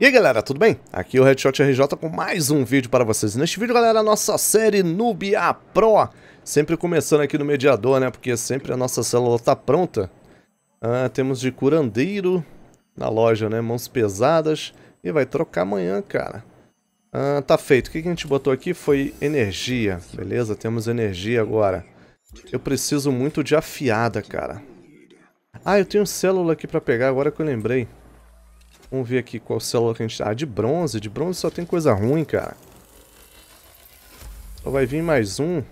E aí galera, tudo bem? Aqui é o Headshot RJ com mais um vídeo para vocês. Neste vídeo, galera, a nossa série Nubia Pro. Sempre começando aqui no mediador, né? Porque sempre a nossa célula tá pronta. Ah, temos de curandeiro na loja, né? Mãos pesadas. E vai trocar amanhã, cara. Ah, tá feito. O que a gente botou aqui foi energia. Beleza, temos energia agora. Eu preciso muito de afiada, cara. Ah, eu tenho célula aqui pra pegar agora que eu lembrei. Vamos ver aqui qual célula que a gente tá. Ah, de bronze. De bronze só tem coisa ruim, cara. Só vai vir mais um.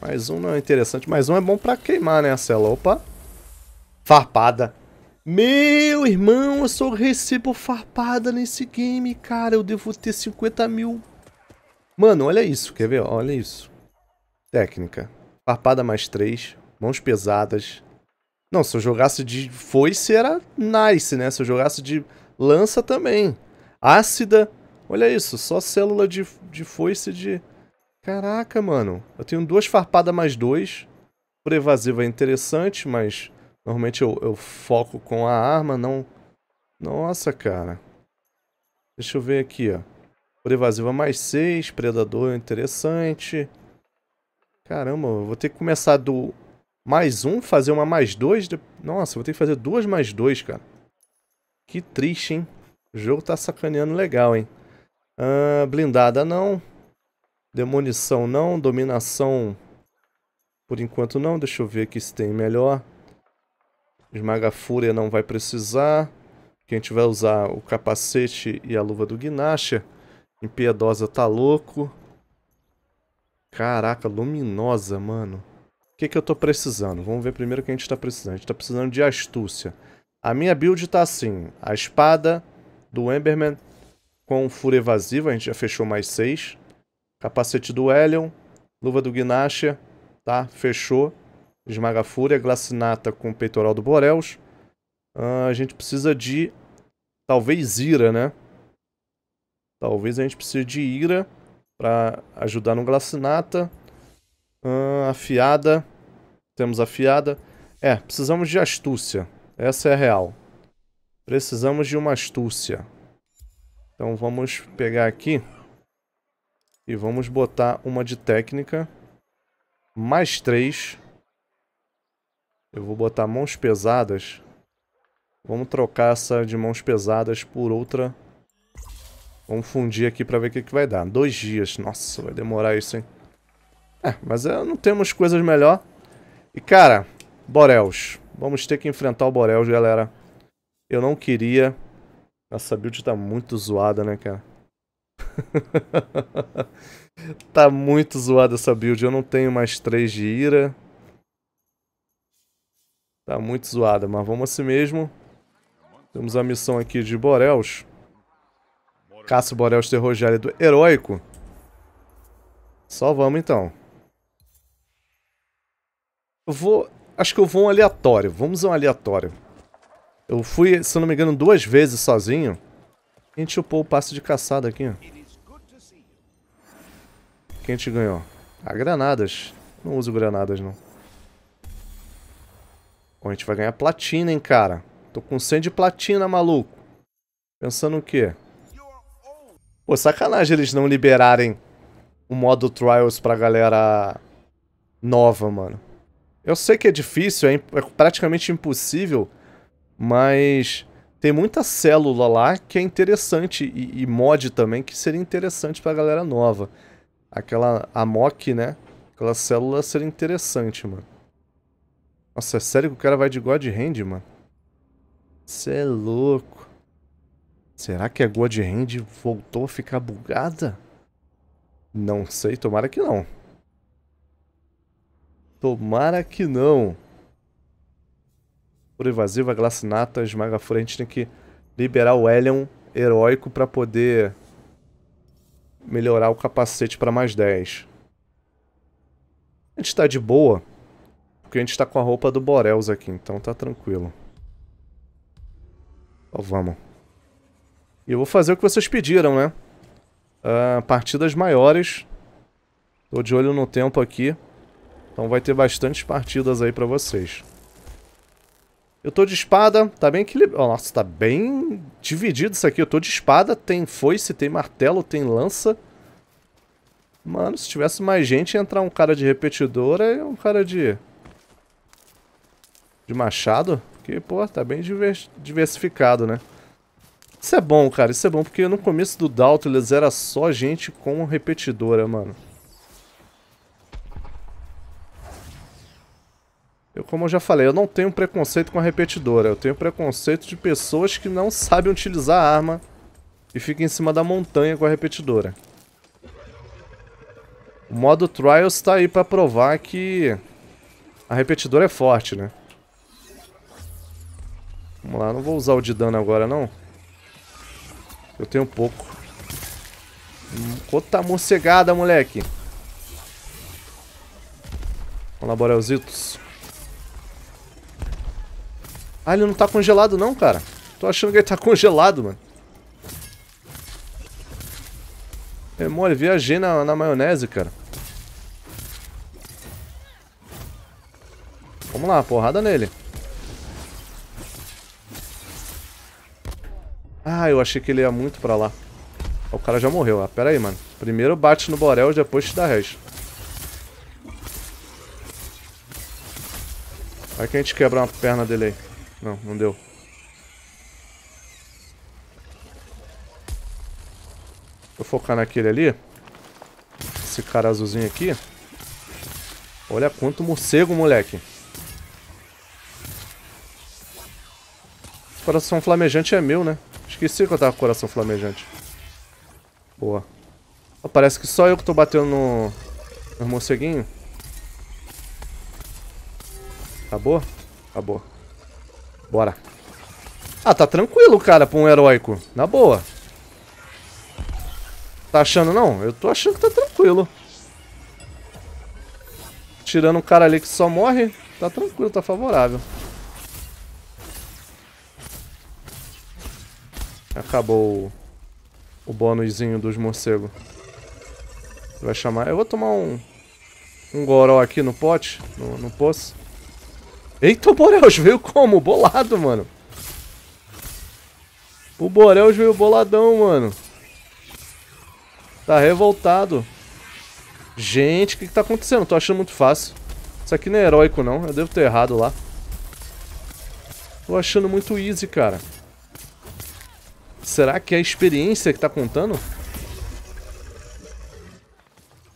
Mais um não é interessante. Mais um é bom pra queimar, né, a célula. Opa. Farpada. Meu irmão, eu só recebo farpada nesse game, cara. Eu devo ter 50 mil. Mano, olha isso. Quer ver? Olha isso. Técnica. Farpada mais 3. Mãos pesadas. Não, se eu jogasse de foice era nice, né? Se eu jogasse de lança também. Ácida. Olha isso, só célula de, de foice de... Caraca, mano. Eu tenho duas farpadas mais dois. Por evasiva é interessante, mas... Normalmente eu, eu foco com a arma, não... Nossa, cara. Deixa eu ver aqui, ó. Por evasiva é mais seis predador é interessante. Caramba, eu vou ter que começar do mais um, fazer uma mais dois. De... Nossa, vou ter que fazer duas mais dois, cara. Que triste, hein? O jogo tá sacaneando legal, hein? Ah, blindada não. demunição não. Dominação por enquanto não. Deixa eu ver aqui se tem melhor. Esmaga Fúria não vai precisar. Quem tiver usar o capacete e a luva do Gnasha. Impiedosa tá louco. Caraca, luminosa, mano. O que, que eu tô precisando? Vamos ver primeiro o que a gente tá precisando. A gente tá precisando de astúcia. A minha build tá assim. A espada do Emberman com fúria evasiva. A gente já fechou mais seis. Capacete do Helion, Luva do Gnasher. Tá, fechou. Esmaga Fúria. Glacinata com peitoral do Boreus. Uh, a gente precisa de... Talvez Ira, né? Talvez a gente precise de Ira para ajudar no Glacinata. Uh, afiada. Temos afiada. É, precisamos de astúcia. Essa é a real. Precisamos de uma astúcia. Então vamos pegar aqui. E vamos botar uma de técnica. Mais três. Eu vou botar mãos pesadas. Vamos trocar essa de mãos pesadas por outra. Vamos fundir aqui para ver o que, que vai dar. Dois dias. Nossa, vai demorar isso, hein? É, mas é, não temos coisas melhor. E, cara, Borels. Vamos ter que enfrentar o Borels, galera. Eu não queria... Essa build tá muito zoada, né, cara? tá muito zoada essa build. Eu não tenho mais 3 de ira. Tá muito zoada, mas vamos assim mesmo. Temos a missão aqui de Borels. Caça o Borels Rogério do Heróico. Só vamos então. Eu vou... Acho que eu vou um aleatório. Vamos um aleatório. Eu fui, se não me engano, duas vezes sozinho. A gente upou o passe de caçada aqui. Quem a gente ganhou? Ah, granadas. Não uso granadas, não. Bom, a gente vai ganhar platina, hein, cara. Tô com 100 de platina, maluco. Pensando o quê? Pô, sacanagem eles não liberarem o modo Trials pra galera nova, mano. Eu sei que é difícil, é, é praticamente impossível, mas tem muita célula lá que é interessante e, e mod também que seria interessante pra galera nova. Aquela amok, né? Aquela célula seria interessante, mano. Nossa, é sério que o cara vai de God Hand, mano? Cê é louco. Será que a é God Hand voltou a ficar bugada? Não sei, tomara que não. Tomara que não. Por evasiva, glacinata, esmaga frente, tem que liberar o Elion heróico para poder melhorar o capacete para mais 10. A gente está de boa, porque a gente está com a roupa do Borels aqui, então tá tranquilo. Então vamos. E eu vou fazer o que vocês pediram, né? Uh, partidas maiores. Tô de olho no tempo aqui. Então vai ter bastantes partidas aí pra vocês. Eu tô de espada, tá bem equilibrado. Nossa, tá bem dividido isso aqui. Eu tô de espada, tem foice, tem martelo, tem lança. Mano, se tivesse mais gente, ia entrar um cara de repetidora e um cara de... De machado. Que, pô, tá bem diversificado, né? Isso é bom, cara. Isso é bom, porque no começo do Dauntless era só gente com repetidora, mano. Eu, como eu já falei, eu não tenho preconceito com a repetidora. Eu tenho preconceito de pessoas que não sabem utilizar a arma e ficam em cima da montanha com a repetidora. O modo Trials tá aí pra provar que a repetidora é forte, né? Vamos lá, não vou usar o de dano agora, não. Eu tenho pouco. Outra morcegada, moleque. Vamos lá, Borelzitos. Ah, ele não tá congelado não, cara. Tô achando que ele tá congelado, mano. É mole, viajei na, na maionese, cara. Vamos lá, porrada nele. Ah, eu achei que ele ia muito pra lá. O cara já morreu. Ah, pera aí, mano. Primeiro bate no Borel, depois te dá resto. Vai que a gente quebra uma perna dele aí. Não, não deu. Vou focar naquele ali. Esse cara azulzinho aqui. Olha quanto morcego, moleque. Esse coração flamejante é meu, né? Esqueci que eu tava com coração flamejante. Boa. Parece que só eu que tô batendo no... no morceguinho. Acabou? Acabou. Bora. Ah, tá tranquilo, cara, pra um heróico. Na boa. Tá achando, não? Eu tô achando que tá tranquilo. Tirando um cara ali que só morre, tá tranquilo, tá favorável. Acabou o, o bônusinho dos morcegos. Vai chamar... Eu vou tomar um... Um goró aqui no pote, no, no poço. Eita, o Boreus veio como? Bolado, mano. O Boreus veio boladão, mano. Tá revoltado. Gente, o que, que tá acontecendo? Tô achando muito fácil. Isso aqui não é heróico, não. Eu devo ter errado lá. Tô achando muito easy, cara. Será que é a experiência que tá contando?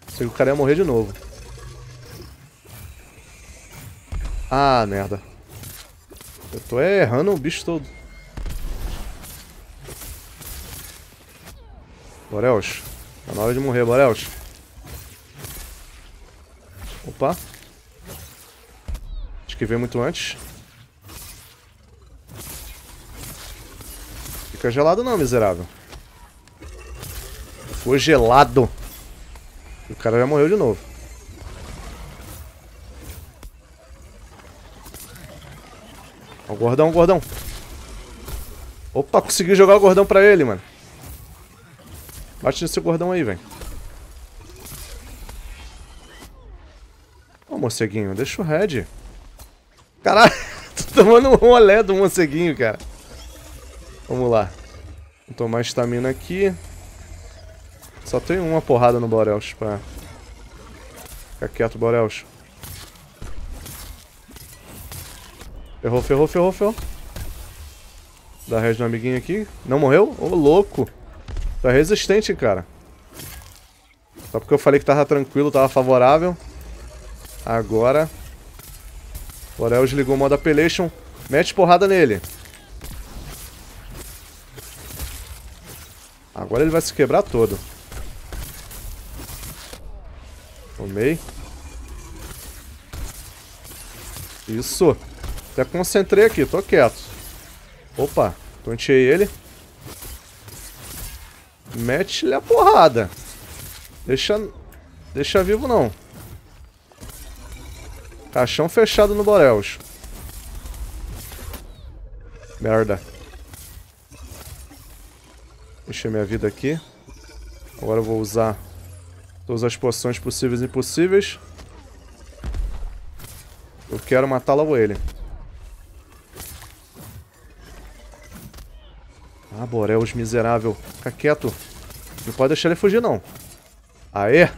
Sei que o cara ia morrer de novo. Ah, merda. Eu tô errando o bicho todo. Borels. Tá na hora de morrer, Borels. Opa. Acho que veio muito antes. Fica gelado não, miserável. Ficou gelado. E o cara já morreu de novo. O gordão, o gordão. Opa, consegui jogar o gordão pra ele, mano. Bate nesse gordão aí, velho. Ô, morceguinho, deixa o Red. Caralho, tô tomando um rolé do morceguinho, cara. Vamos lá. Vou tomar estamina aqui. Só tem uma porrada no Borels pra... Fica quieto, Borelsh. Ferrou, ferrou, ferrou, ferrou. Dá res no amiguinho aqui. Não morreu? Ô, oh, louco. Tá resistente, cara. Só porque eu falei que tava tranquilo, tava favorável. Agora. O Aurel desligou o modo Appellation. Mete porrada nele. Agora ele vai se quebrar todo. Tomei. Isso. Até concentrei aqui, tô quieto. Opa, tonteei ele. Mete-lhe a porrada. Deixa... Deixa vivo não. Caixão fechado no Borelos. Merda. Deixei minha vida aqui. Agora eu vou usar todas as poções possíveis e impossíveis. Eu quero matá-la ou ele. Boreus é miserável. Fica quieto. Não pode deixar ele fugir, não. Aê!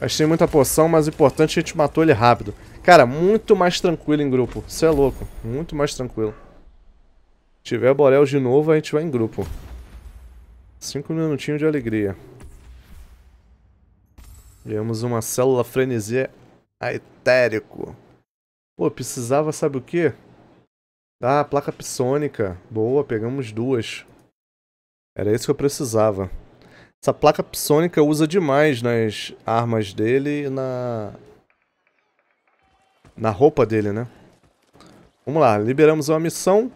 Gastei muita poção, mas o importante é que a gente matou ele rápido. Cara, muito mais tranquilo em grupo. Isso é louco. Muito mais tranquilo. Se tiver Boreus de novo, a gente vai em grupo. Cinco minutinhos de alegria. Vemos uma célula frenesia aetérico. Pô, precisava, sabe o quê? Ah, placa psônica. Boa, pegamos duas. Era isso que eu precisava. Essa placa psônica usa demais nas armas dele e na... Na roupa dele, né? Vamos lá, liberamos uma missão.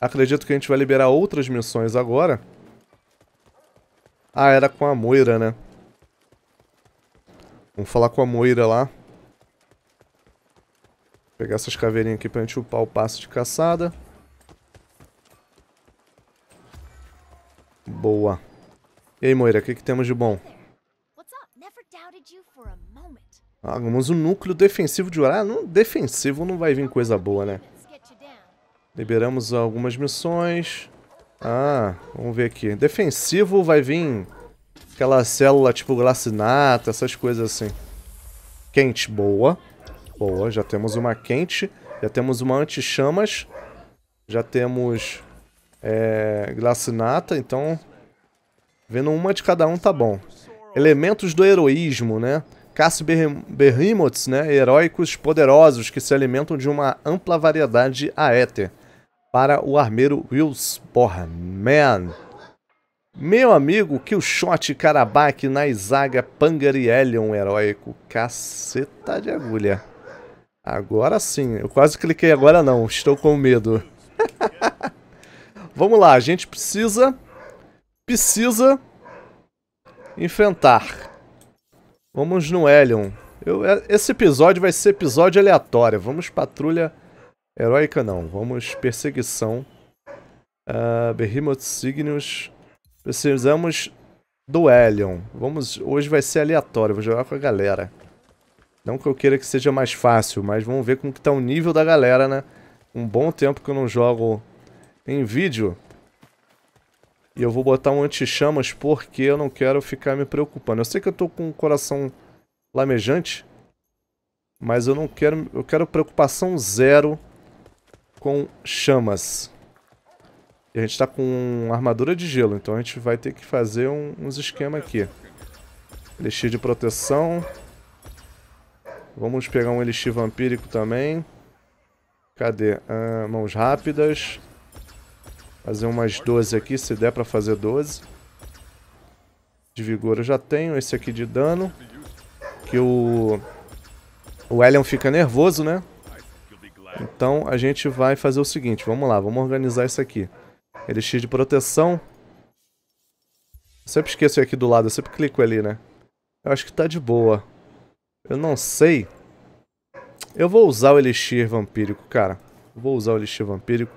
Acredito que a gente vai liberar outras missões agora. Ah, era com a Moira, né? Vamos falar com a Moira lá. Pegar essas caveirinhas aqui pra gente upar o passo de caçada. Boa. E aí, Moira, o que, que temos de bom? Ah, o núcleo defensivo de orar ah, Não, defensivo não vai vir coisa boa, né? Liberamos algumas missões. Ah, vamos ver aqui. Defensivo vai vir aquela célula tipo glacinata, essas coisas assim. Quente boa. Boa, já temos uma quente, já temos uma anti-chamas, já temos é, glacinata, então vendo uma de cada um tá bom. Elementos do heroísmo, né? Cassi berrimots, né? Heróicos poderosos que se alimentam de uma ampla variedade de aéter. Para o armeiro Wilsborman. Meu amigo, que o shot Karabak na Isaga Pangarielion heróico. Caceta de agulha. Agora sim. Eu quase cliquei agora não. Estou com medo. Vamos lá, a gente precisa... Precisa... Enfrentar. Vamos no Helion. Eu, é, esse episódio vai ser episódio aleatório. Vamos patrulha heróica não. Vamos perseguição. Uh, Behemoth Signos. Precisamos do Helion. Vamos, hoje vai ser aleatório. Vou jogar com a galera. Não que eu queira que seja mais fácil, mas vamos ver como que tá o nível da galera, né? Um bom tempo que eu não jogo em vídeo. E eu vou botar um anti-chamas porque eu não quero ficar me preocupando. Eu sei que eu tô com o coração lamejante, mas eu não quero... Eu quero preocupação zero com chamas. E a gente tá com armadura de gelo, então a gente vai ter que fazer um, uns esquema aqui. Elixir de proteção... Vamos pegar um elixir vampírico também. Cadê? Ah, mãos rápidas. Fazer umas 12 aqui, se der pra fazer 12. De vigor eu já tenho. Esse aqui de dano. Que o... O Elion fica nervoso, né? Então a gente vai fazer o seguinte. Vamos lá, vamos organizar isso aqui. Elixir de proteção. Eu sempre esqueço aqui do lado, eu sempre clico ali, né? Eu acho que tá de boa. Eu não sei. Eu vou usar o Elixir Vampírico, cara. Vou usar o Elixir Vampírico.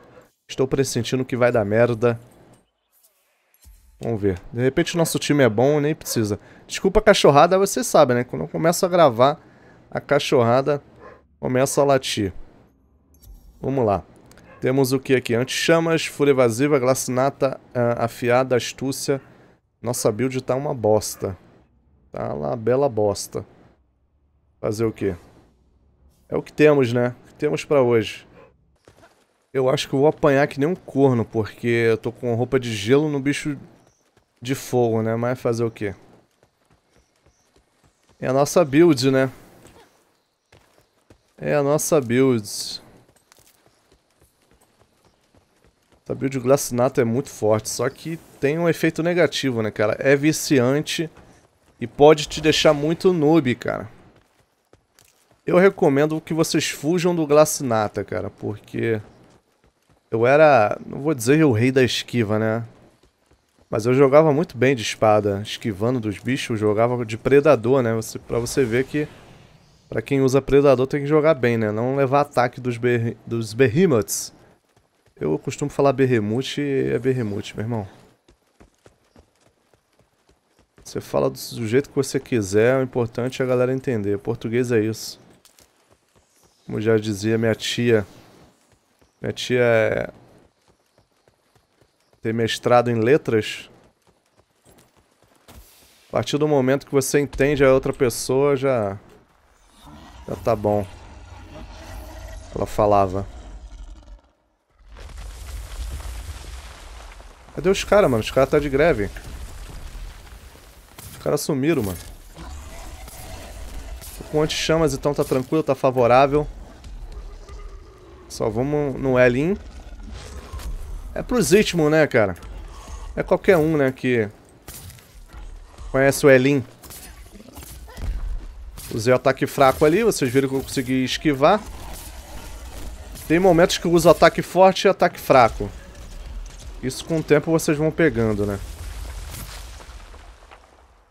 Estou pressentindo que vai dar merda. Vamos ver. De repente o nosso time é bom, nem precisa. Desculpa a cachorrada, você sabe, né? Quando eu começo a gravar, a cachorrada começa a latir. Vamos lá. Temos o que aqui? Antichamas, chamas fúria evasiva, glacinata, ah, afiada, astúcia. Nossa build tá uma bosta. Tá lá, bela bosta. Fazer o quê? É o que temos, né? O que temos pra hoje. Eu acho que eu vou apanhar que nem um corno, porque eu tô com roupa de gelo no bicho de fogo, né? Mas fazer o quê? É a nossa build, né? É a nossa build. Essa build glacinata é muito forte, só que tem um efeito negativo, né, cara? É viciante e pode te deixar muito noob, cara. Eu recomendo que vocês fujam do Glacinata, cara, porque eu era, não vou dizer o rei da esquiva, né? Mas eu jogava muito bem de espada, esquivando dos bichos, eu jogava de predador, né? Você, pra você ver que pra quem usa predador tem que jogar bem, né? Não levar ataque dos, ber dos behemoths. Eu costumo falar berremute e é berremute, meu irmão. Você fala do, jeito que você quiser, o importante é a galera entender. português é isso. Como já dizia minha tia. Minha tia é... tem mestrado em letras. A partir do momento que você entende a outra pessoa, já. Já tá bom. Ela falava. Cadê os caras, mano? Os caras tá de greve. Os caras sumiram, mano com anti-chamas, então tá tranquilo, tá favorável. Só vamos no Elin. É pros ritmos, né, cara? É qualquer um, né, que conhece o Elin. Usei o ataque tá fraco ali, vocês viram que eu consegui esquivar. Tem momentos que eu uso ataque forte e ataque fraco. Isso com o tempo vocês vão pegando, né?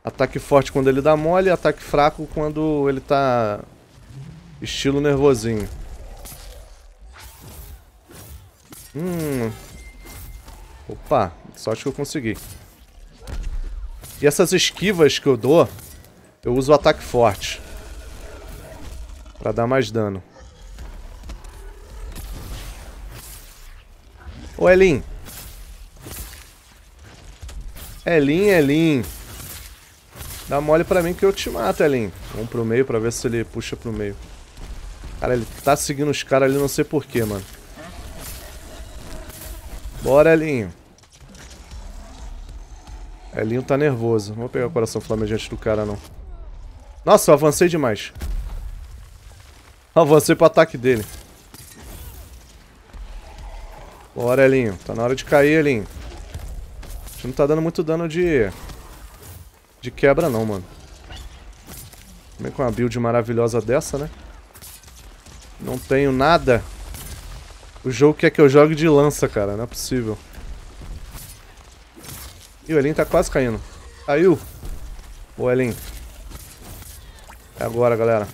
Ataque forte quando ele dá mole e ataque fraco quando ele tá estilo nervosinho. Hum. Opa, sorte que eu consegui. E essas esquivas que eu dou, eu uso o ataque forte. Pra dar mais dano. Ô, Elin. Elin, Elin. Dá mole pra mim que eu te mato, Elin. Vamos pro meio pra ver se ele puxa pro meio. Cara, ele tá seguindo os caras ali, não sei porquê, mano. Bora, Elinho. Elinho tá nervoso. Não vou pegar o coração flamejante do cara, não. Nossa, eu avancei demais. Avancei pro ataque dele. Bora, Elinho. Tá na hora de cair, Elinho. A gente não tá dando muito dano de de quebra não, mano. Também com é uma build maravilhosa dessa, né? Não tenho nada. O jogo quer que eu jogue de lança, cara. Não é possível. Ih, o Elin tá quase caindo. Caiu. Boa, Elin. É agora, galera.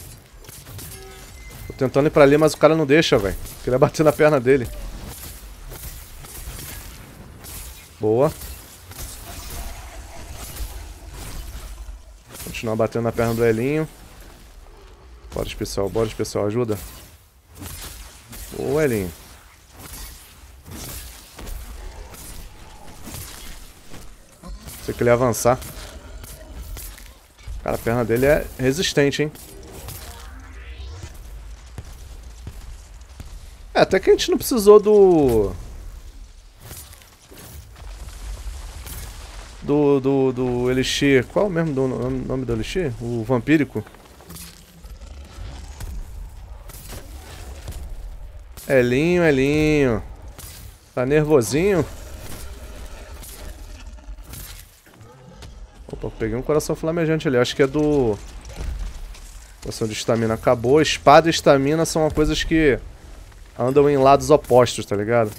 Tô tentando ir pra ali, mas o cara não deixa, velho. Queria é bater na perna dele. Boa. Continuar batendo na perna do Elinho. Bora, pessoal. Bora, pessoal. Ajuda. Boa, Elinho. Sei que ele ia avançar. Cara, a perna dele é resistente, hein? É, até que a gente não precisou do... do, do, do Elixir. Qual o mesmo nome do Elixir? O Vampírico? Elinho, Elinho. Tá nervosinho? Opa, peguei um coração flamejante ali. Acho que é do... Poção de estamina acabou. Espada e estamina são coisas que andam em lados opostos, tá ligado?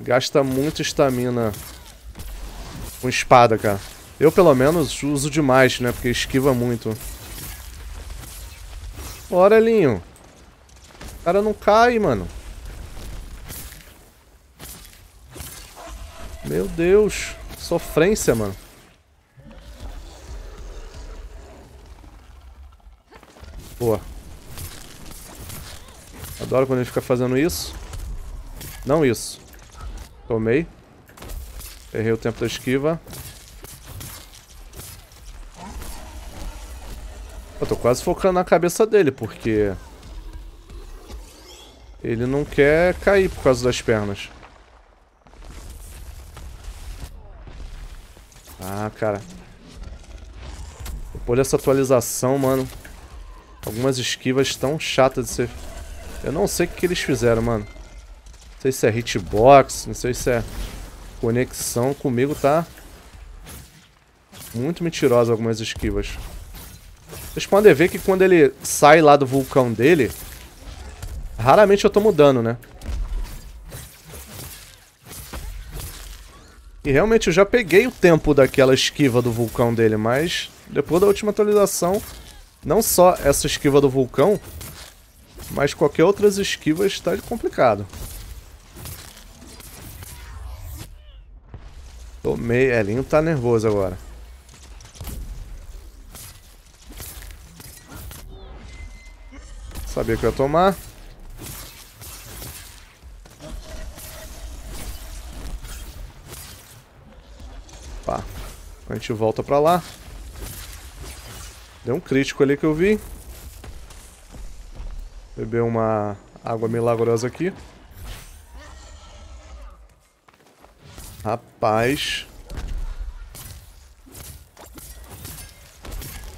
Gasta muito estamina com espada, cara. Eu, pelo menos, uso demais, né? Porque esquiva muito. Bora, Linho. O cara não cai, mano. Meu Deus. Sofrência, mano. Boa. Adoro quando ele fica fazendo isso. Não isso. Tomei. Errei o tempo da esquiva. Eu tô quase focando na cabeça dele, porque... Ele não quer cair por causa das pernas. Ah, cara. Depois dessa atualização, mano... Algumas esquivas tão chatas de ser... Eu não sei o que eles fizeram, mano. Não sei se é hitbox, não sei se é conexão. Comigo tá muito mentirosa algumas esquivas. Vocês podem ver que quando ele sai lá do vulcão dele, raramente eu tomo dano, né? E realmente eu já peguei o tempo daquela esquiva do vulcão dele, mas depois da última atualização, não só essa esquiva do vulcão, mas qualquer outras esquivas está complicado. Tomei. Elinho tá nervoso agora. Sabia que eu ia tomar. Pá. A gente volta pra lá. Deu um crítico ali que eu vi. Beber uma água milagrosa aqui. Rapaz.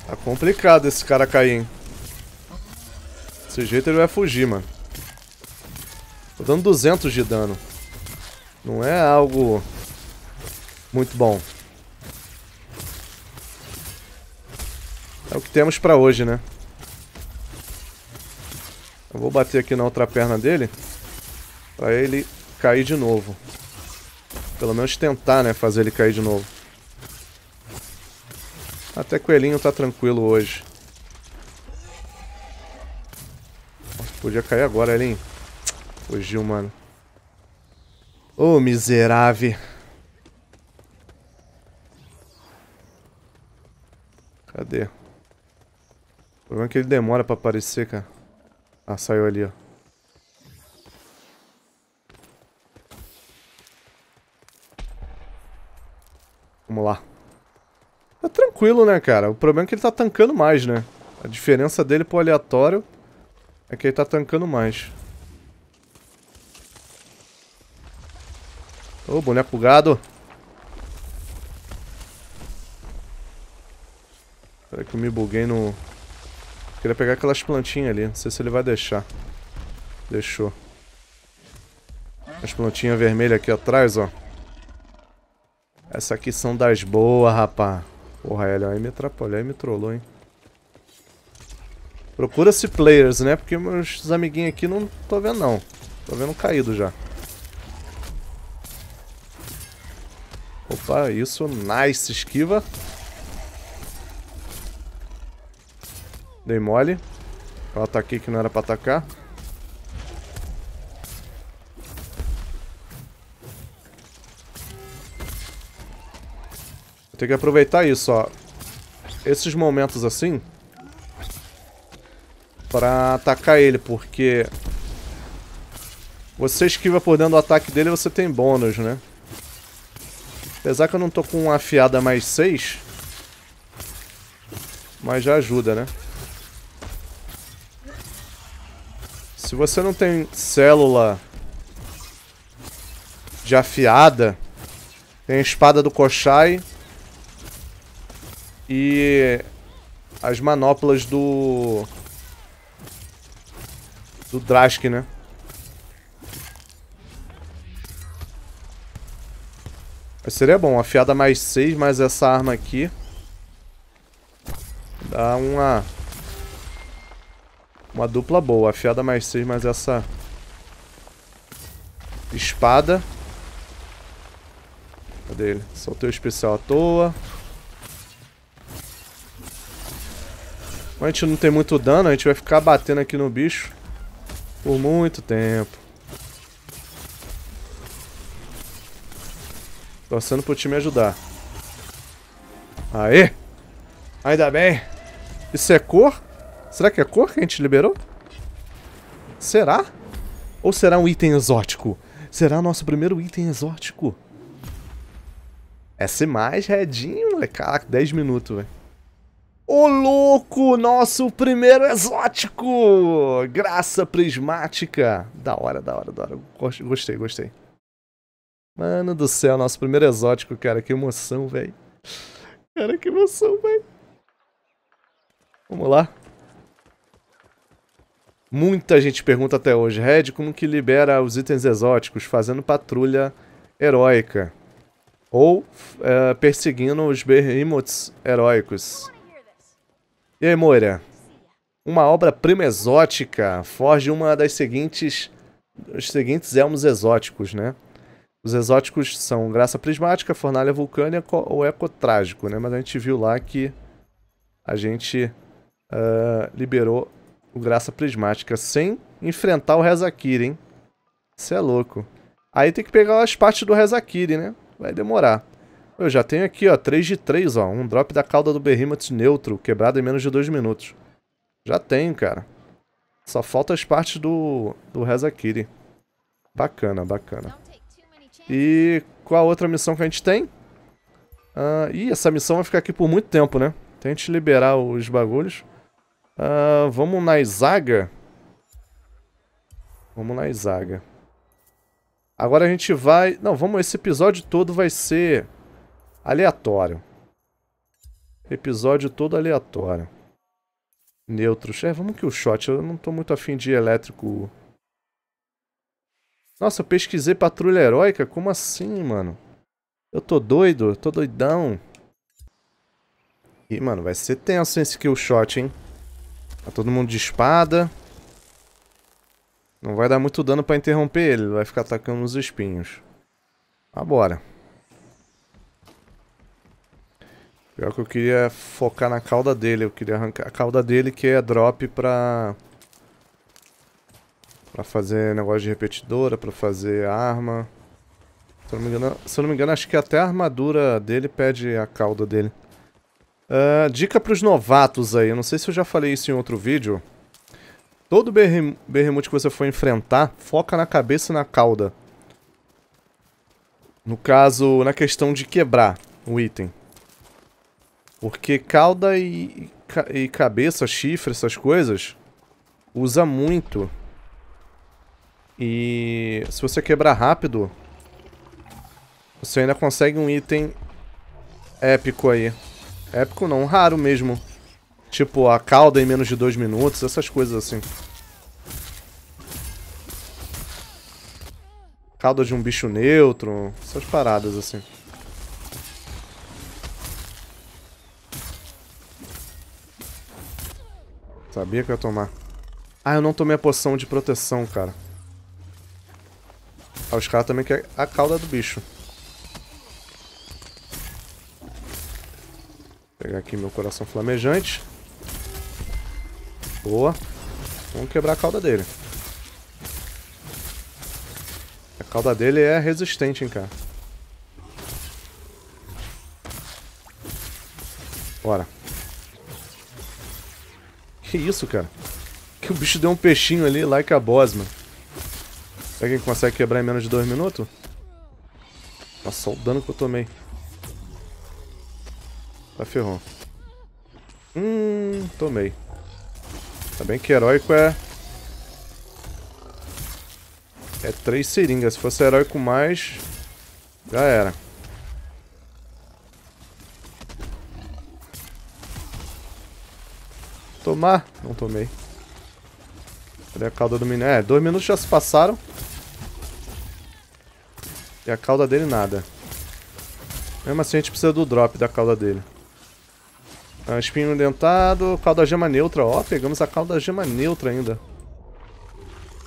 Tá complicado esse cara cair, hein? Desse jeito ele vai fugir, mano. Tô dando 200 de dano. Não é algo muito bom. É o que temos pra hoje, né? Eu vou bater aqui na outra perna dele. Pra ele cair de novo. Pelo menos tentar, né? Fazer ele cair de novo. Até coelhinho tá tranquilo hoje. Nossa, podia cair agora, Elinho. Fugiu, mano. Ô, oh, miserável. Cadê? O problema é que ele demora pra aparecer, cara. Ah, saiu ali, ó. Vamos lá. Tá tranquilo, né, cara? O problema é que ele tá tancando mais, né? A diferença dele pro aleatório é que ele tá tancando mais. Ô, oh, boneco bugado. Peraí que eu me buguei no... Queria pegar aquelas plantinhas ali. Não sei se ele vai deixar. Deixou. As plantinhas vermelhas aqui atrás, ó. Essa aqui são das boas, rapá. Porra, ele aí me atrapalhou aí me trollou, hein. Procura-se players, né? Porque meus amiguinhos aqui não tô vendo, não. Tô vendo caído já. Opa, isso. Nice. Esquiva. Dei mole. Eu ataquei tá que não era pra atacar. Tem que aproveitar isso, ó. Esses momentos assim... Pra atacar ele, porque... Você esquiva por dentro do ataque dele e você tem bônus, né? Apesar que eu não tô com uma afiada mais 6. Mas já ajuda, né? Se você não tem célula de afiada, tem a espada do Koshai e as manoplas do... do Drask, né? Mas seria bom, afiada mais 6, mais essa arma aqui. Dá uma... Uma dupla boa. Afiada mais 6, mais essa... Espada. Cadê ele? Soltei o especial à toa. Como a gente não tem muito dano, a gente vai ficar batendo aqui no bicho por muito tempo. Torcendo pro time ajudar. Aê! Ainda bem. Isso é cor? Será que é cor que a gente liberou? Será? Ou será um item exótico? Será nosso primeiro item exótico? Essa imagem é de, moleque. Caraca, 10 minutos, velho. Ô louco, nosso primeiro exótico! Graça prismática. Da hora, da hora, da hora. Gostei, gostei. Mano do céu, nosso primeiro exótico, cara. Que emoção, velho. Cara, que emoção, velho. Vamos lá. Muita gente pergunta até hoje, Red, como que libera os itens exóticos? Fazendo patrulha heróica. Ou eh, perseguindo os behemoths heróicos. E aí, Moira? Uma obra-prima exótica forge uma das seguintes... Os seguintes elmos exóticos, né? Os exóticos são graça prismática, fornalha vulcânica ou eco trágico, né? Mas a gente viu lá que a gente uh, liberou o graça prismática sem enfrentar o Rezakiri, hein? Isso é louco. Aí tem que pegar as partes do Rezakiri, né? Vai demorar. Eu já tenho aqui, ó, 3 de 3, ó. Um drop da cauda do Behemoth neutro, quebrado em menos de 2 minutos. Já tenho, cara. Só falta as partes do, do Rezakiri. Bacana, bacana. E qual a outra missão que a gente tem? Uh, ih, essa missão vai ficar aqui por muito tempo, né? Tente liberar os bagulhos. Uh, vamos na Isaga. Vamos na Isaga. Agora a gente vai... Não, vamos... Esse episódio todo vai ser Aleatório. Episódio todo aleatório. Neutro. É, vamos que o shot. Eu não tô muito afim de elétrico. Nossa, eu pesquisei patrulha heróica? Como assim, mano? Eu tô doido, eu tô doidão. E, mano, vai ser tenso esse kill shot, hein? Tá todo mundo de espada. Não vai dar muito dano pra interromper ele. Vai ficar atacando os espinhos. Vambora. Pior que eu queria focar na cauda dele, eu queria arrancar a cauda dele que é drop pra... Pra fazer negócio de repetidora, pra fazer arma. Se eu não me engano, se eu não me engano acho que até a armadura dele pede a cauda dele. Uh, dica pros novatos aí, eu não sei se eu já falei isso em outro vídeo. Todo berrim, que você for enfrentar, foca na cabeça e na cauda. No caso, na questão de quebrar o item. Porque cauda e, e cabeça, chifre, essas coisas, usa muito. E se você quebrar rápido, você ainda consegue um item épico aí. Épico não, raro mesmo. Tipo, a cauda em menos de dois minutos, essas coisas assim. Cauda de um bicho neutro, essas paradas assim. Sabia que eu ia tomar. Ah, eu não tomei a poção de proteção, cara. Ah, os caras também querem a cauda do bicho. Vou pegar aqui meu coração flamejante. Boa. Vamos quebrar a cauda dele. A cauda dele é resistente, hein, cara. Bora. Que isso, cara? Que o bicho deu um peixinho ali, like a boss, mano. Será que ele consegue quebrar em menos de dois minutos? Nossa, o dano que eu tomei. Tá ferrou. Hum, tomei. Tá bem que heróico é... É três seringas. Se fosse heróico mais... Já era. tomar. Não tomei. Cadê a cauda do menino? É, dois minutos já se passaram. E a cauda dele nada. Mesmo assim a gente precisa do drop da cauda dele. Ah, espinho dentado, cauda gema neutra. Ó, pegamos a cauda gema neutra ainda.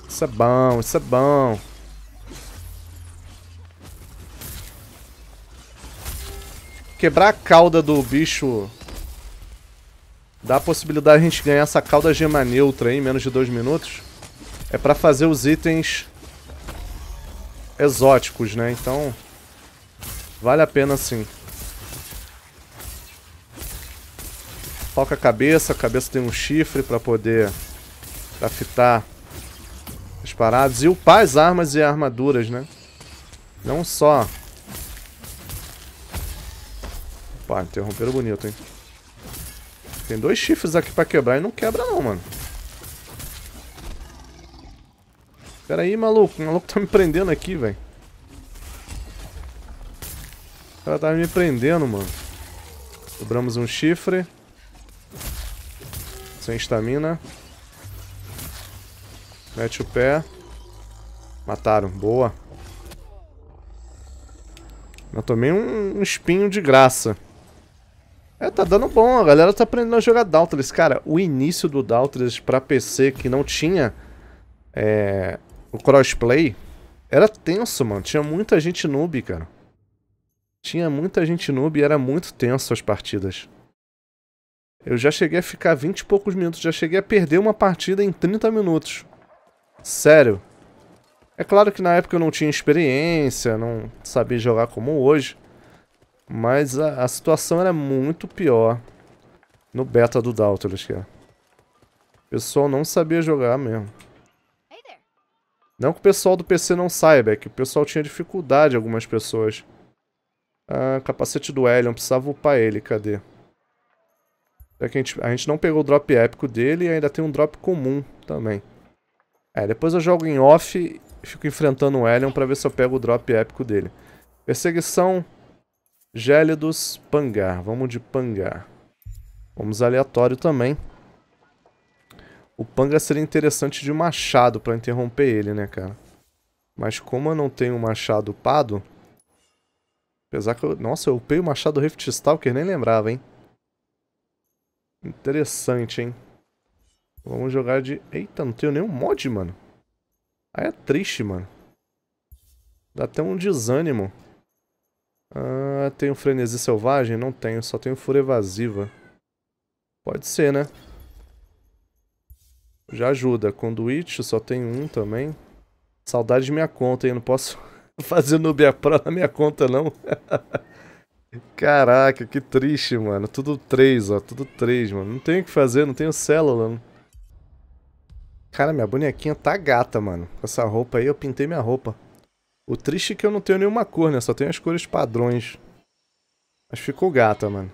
Isso é bom, isso é bom. Quebrar a cauda do bicho Dá a possibilidade de a gente ganhar essa calda gema neutra aí, em menos de dois minutos. É pra fazer os itens exóticos, né? Então, vale a pena sim. Toca a cabeça, a cabeça tem um chifre pra poder craftar as paradas. E upar as armas e armaduras, né? Não só... Opa, interromperam bonito, hein? Tem dois chifres aqui pra quebrar e não quebra não, mano. Pera aí, maluco. O maluco tá me prendendo aqui, velho. O cara tá me prendendo, mano. Dobramos um chifre. Sem estamina. Mete o pé. Mataram. Boa. Eu tomei um espinho de graça. É, tá dando bom, a galera tá aprendendo a jogar Dauntless. Cara, o início do Dauntless pra PC, que não tinha é, o crossplay, era tenso, mano. Tinha muita gente noob, cara. Tinha muita gente noob e era muito tenso as partidas. Eu já cheguei a ficar 20 e poucos minutos, já cheguei a perder uma partida em 30 minutos. Sério. É claro que na época eu não tinha experiência, não sabia jogar como hoje. Mas a, a situação era muito pior no beta do Dautilus, cara. O pessoal não sabia jogar mesmo. Não que o pessoal do PC não saiba, é que o pessoal tinha dificuldade, algumas pessoas. Ah, capacete do Elion, precisava upar ele, cadê? É que a gente, a gente não pegou o drop épico dele e ainda tem um drop comum também. É, depois eu jogo em off e fico enfrentando o Elion pra ver se eu pego o drop épico dele. Perseguição Gélidos, pangar. Vamos de pangar. Vamos aleatório também. O Pangar seria interessante de machado para interromper ele, né, cara? Mas como eu não tenho machado pado... Apesar que eu... Nossa, eu upei o machado Rift Stalker, nem lembrava, hein? Interessante, hein? Vamos jogar de... Eita, não tenho nenhum mod, mano. Aí é triste, mano. Dá até um desânimo. Ah, tenho frenesi selvagem? Não tenho, só tenho fura evasiva. Pode ser, né? Já ajuda. Conduit, só tenho um também. Saudade de minha conta, hein? Não posso fazer Nubia Pro na minha conta, não. Caraca, que triste, mano. Tudo 3, ó. Tudo 3, mano. Não tenho o que fazer, não tenho célula. Cara, minha bonequinha tá gata, mano. Com essa roupa aí, eu pintei minha roupa. O triste é que eu não tenho nenhuma cor, né? Só tenho as cores padrões. Mas ficou gata, mano.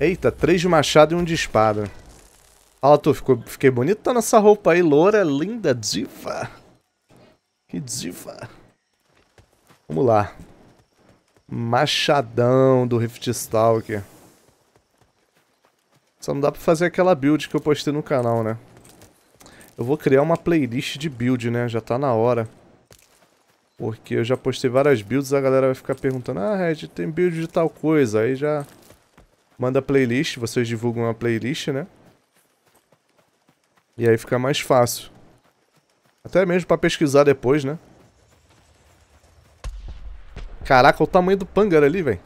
Eita, três de machado e um de espada. Fala, tu, ficou, fiquei bonita nessa roupa aí, loura, linda, diva. Que diva. Vamos lá. Machadão do Rift Stalker. Só não dá pra fazer aquela build que eu postei no canal, né? Eu vou criar uma playlist de build, né? Já tá na hora. Porque eu já postei várias builds, a galera vai ficar perguntando, ah, Red, tem build de tal coisa, aí já manda playlist, vocês divulgam a playlist, né? E aí fica mais fácil. Até mesmo pra pesquisar depois, né? Caraca, olha o tamanho do Pangar ali, velho.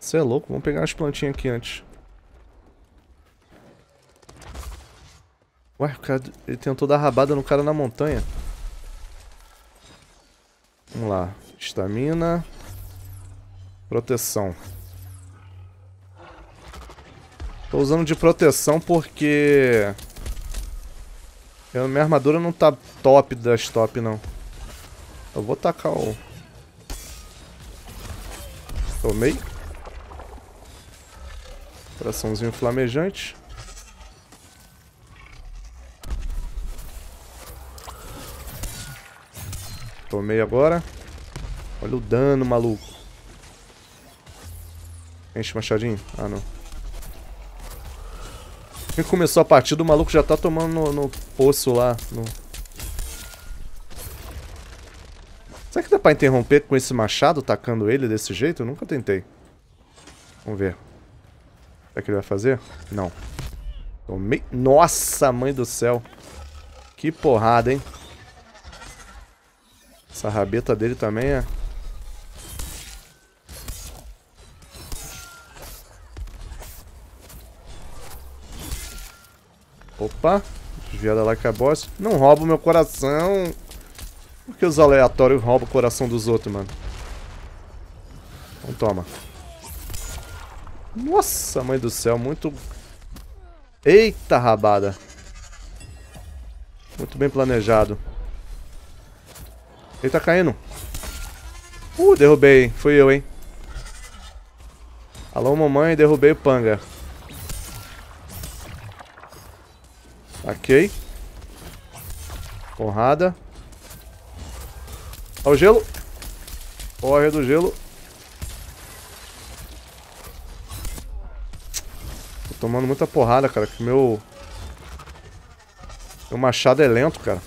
Você é louco, vamos pegar umas plantinhas aqui antes. Ué, o cara ele tentou dar rabada no cara na montanha. Vamos lá. Estamina. Proteção. Tô usando de proteção porque... Eu, minha armadura não tá top das top, não. Eu vou tacar o... Tomei. Coraçãozinho flamejante. Tomei agora. Olha o dano, maluco. Enche o machadinho. Ah, não. Quem começou a partida, o maluco já tá tomando no, no poço lá. No... Será que dá pra interromper com esse machado, tacando ele desse jeito? Eu nunca tentei. Vamos ver. Será que ele vai fazer? Não. Tomei... Nossa, mãe do céu. Que porrada, hein? Essa rabeta dele também é... Opa, desviada lá que é boss. Não rouba o meu coração. Por que os aleatórios roubam o coração dos outros, mano? Então toma. Nossa, mãe do céu, muito... Eita rabada. Muito bem planejado. Ele tá caindo. Uh, derrubei. Fui eu, hein. Alô, mamãe. Derrubei o panga. Ok. Porrada. Ó o gelo. Corre do gelo. Tô tomando muita porrada, cara. Que meu... Meu machado é lento, cara.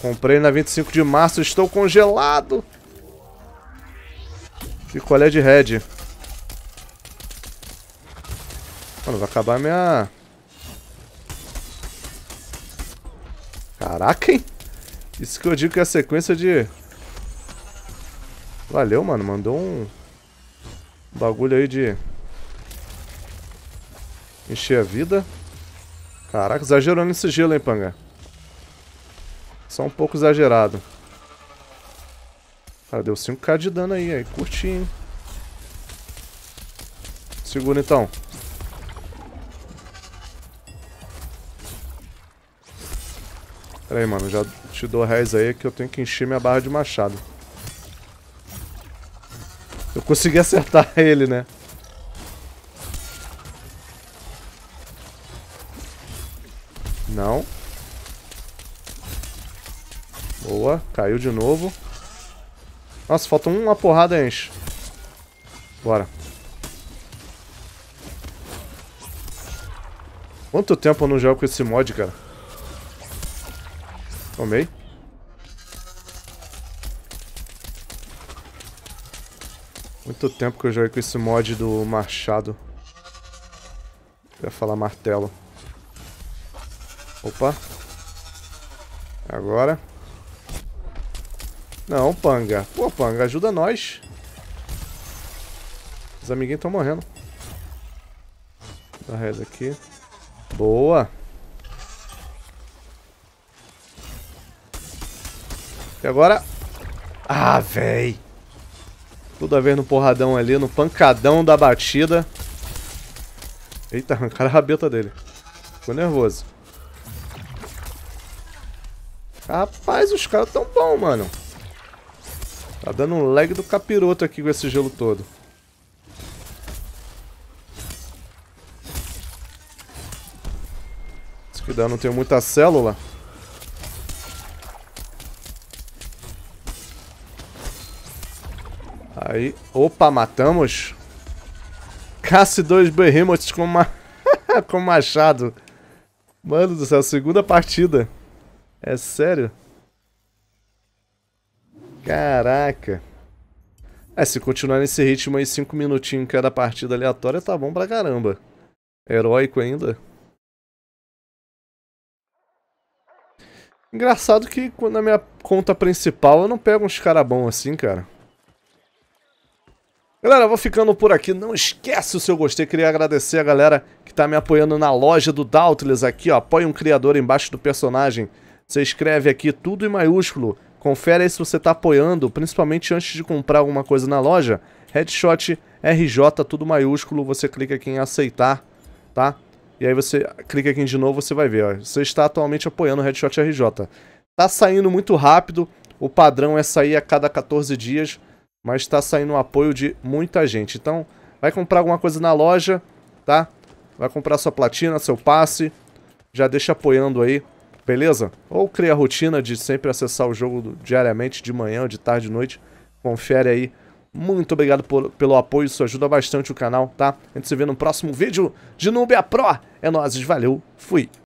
Comprei na 25 de março, estou congelado. Picolé de Red. Mano, vai acabar minha... Caraca, hein? Isso que eu digo que é a sequência de... Valeu, mano. Mandou um... um bagulho aí de... Encher a vida. Caraca, exagerou nesse gelo, hein, Panga? Só um pouco exagerado. Cara, deu 5k de dano aí, aí curti, hein? Segura então. Pera aí, mano. Já te dou réis aí que eu tenho que encher minha barra de machado. Eu consegui acertar ele, né? Caiu de novo. Nossa, falta uma porrada enche. Bora. Quanto tempo eu não jogo com esse mod, cara? Tomei. Muito tempo que eu joguei com esse mod do machado. Eu ia falar martelo. Opa. Agora. Não, Panga. Pô, Panga, ajuda nós. Os amiguinhos estão morrendo. Dá reza aqui. Boa. E agora... Ah, véi. Toda vez no porradão ali, no pancadão da batida. Eita, arrancaram a rabeta dele. Ficou nervoso. Rapaz, os caras tão bom, mano. Tá dando um lag do capiroto aqui com esse gelo todo. Se cuidar, não tenho muita célula. Aí, opa, matamos. Casse dois behemoths com, ma... com machado. Mano do céu, segunda partida. É sério? Caraca. É, se continuar nesse ritmo aí, 5 minutinhos em cada partida aleatória, tá bom pra caramba. Heróico ainda. Engraçado que na minha conta principal eu não pego uns caras bons assim, cara. Galera, eu vou ficando por aqui. Não esquece o seu gostei. Queria agradecer a galera que tá me apoiando na loja do Doubtless aqui, ó. Apoie um criador embaixo do personagem. Você escreve aqui tudo em maiúsculo Confere aí se você está apoiando, principalmente antes de comprar alguma coisa na loja. Headshot RJ, tudo maiúsculo, você clica aqui em aceitar, tá? E aí você clica aqui de novo, você vai ver, ó. Você está atualmente apoiando o Headshot RJ. Tá saindo muito rápido, o padrão é sair a cada 14 dias, mas está saindo o apoio de muita gente. Então, vai comprar alguma coisa na loja, tá? Vai comprar sua platina, seu passe, já deixa apoiando aí beleza? Ou cria a rotina de sempre acessar o jogo diariamente, de manhã, de tarde, de noite. Confere aí. Muito obrigado por, pelo apoio, isso ajuda bastante o canal, tá? A gente se vê no próximo vídeo de Nubia Pro. É nóis, valeu, fui!